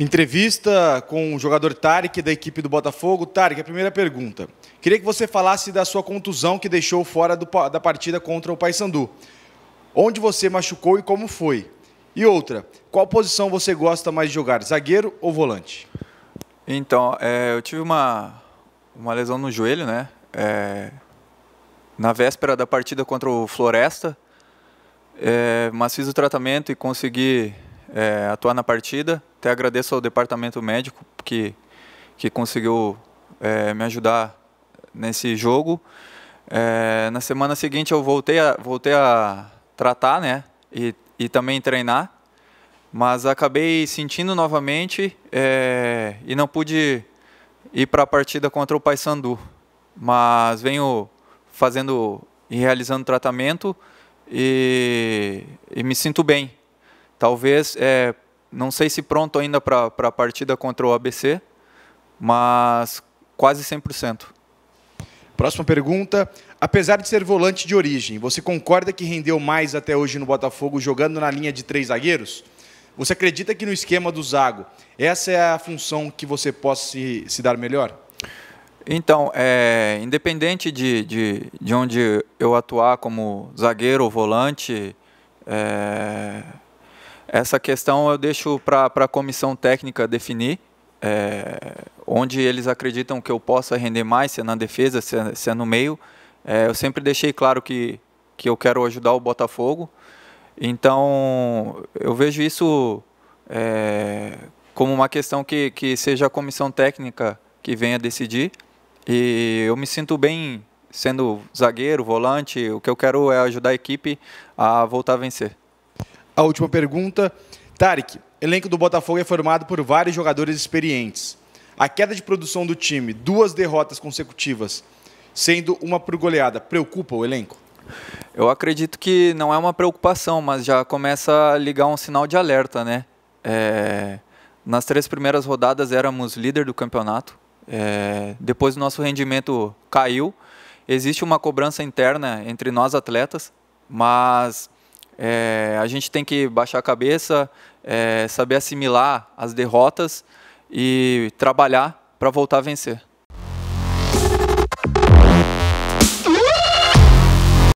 Entrevista com o jogador Tarek da equipe do Botafogo. Tarek, a primeira pergunta. Queria que você falasse da sua contusão que deixou fora do, da partida contra o Paysandu. Onde você machucou e como foi? E outra, qual posição você gosta mais de jogar, zagueiro ou volante? Então, é, eu tive uma, uma lesão no joelho, né? É, na véspera da partida contra o Floresta, é, mas fiz o tratamento e consegui é, atuar na partida até agradeço ao departamento médico que, que conseguiu é, me ajudar nesse jogo. É, na semana seguinte eu voltei a, voltei a tratar né, e, e também treinar, mas acabei sentindo novamente é, e não pude ir para a partida contra o Paysandu. Mas venho fazendo e realizando tratamento e, e me sinto bem. Talvez é, não sei se pronto ainda para a partida contra o ABC, mas quase 100%. Próxima pergunta. Apesar de ser volante de origem, você concorda que rendeu mais até hoje no Botafogo jogando na linha de três zagueiros? Você acredita que no esquema do Zago, essa é a função que você possa se, se dar melhor? Então, é, independente de, de, de onde eu atuar como zagueiro ou volante, é, essa questão eu deixo para a comissão técnica definir, é, onde eles acreditam que eu possa render mais, se é na defesa, se é, se é no meio. É, eu sempre deixei claro que, que eu quero ajudar o Botafogo, então eu vejo isso é, como uma questão que, que seja a comissão técnica que venha decidir. E eu me sinto bem sendo zagueiro, volante, o que eu quero é ajudar a equipe a voltar a vencer a última pergunta. Tarek, elenco do Botafogo é formado por vários jogadores experientes. A queda de produção do time, duas derrotas consecutivas, sendo uma por goleada, preocupa o elenco? Eu acredito que não é uma preocupação, mas já começa a ligar um sinal de alerta, né? É... Nas três primeiras rodadas éramos líder do campeonato. É... Depois o nosso rendimento caiu. Existe uma cobrança interna entre nós atletas, mas é, a gente tem que baixar a cabeça, é, saber assimilar as derrotas e trabalhar para voltar a vencer.